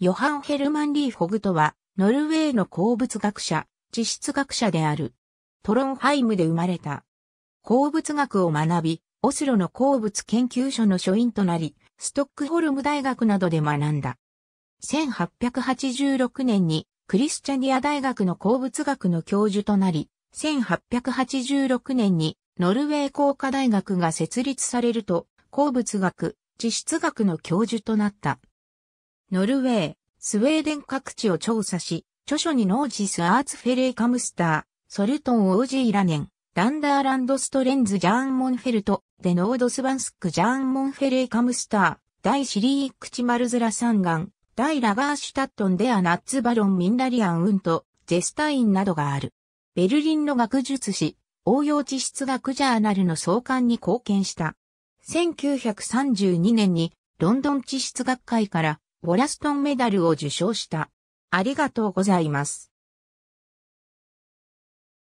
ヨハン・ヘルマン・リー・フォグトは、ノルウェーの鉱物学者、地質学者である。トロンハイムで生まれた。鉱物学を学び、オスロの鉱物研究所の所員となり、ストックホルム大学などで学んだ。1886年にクリスチャニア大学の鉱物学の教授となり、1886年にノルウェー工科大学が設立されると、鉱物学、地質学の教授となった。ノルウェー、スウェーデン各地を調査し、著書にノージス・アーツ・フェレイ・カムスター、ソルトン・オージー・ラネン、ランダーランド・ストレンズ・ジャーン・モンフェルト、デノード・スバンスク・ジャーン・モンフェレイ・カムスター、大シリー・クチマルズラ・サンガン、大ラガーシュタットン・デア・ナッツ・バロン・ミンダリアン・ウント、ジェスタインなどがある。ベルリンの学術史、応用地質学ジャーナルの創刊に貢献した。1932年にロンドン地質学会からボラストンメダルを受賞した。ありがとうございます。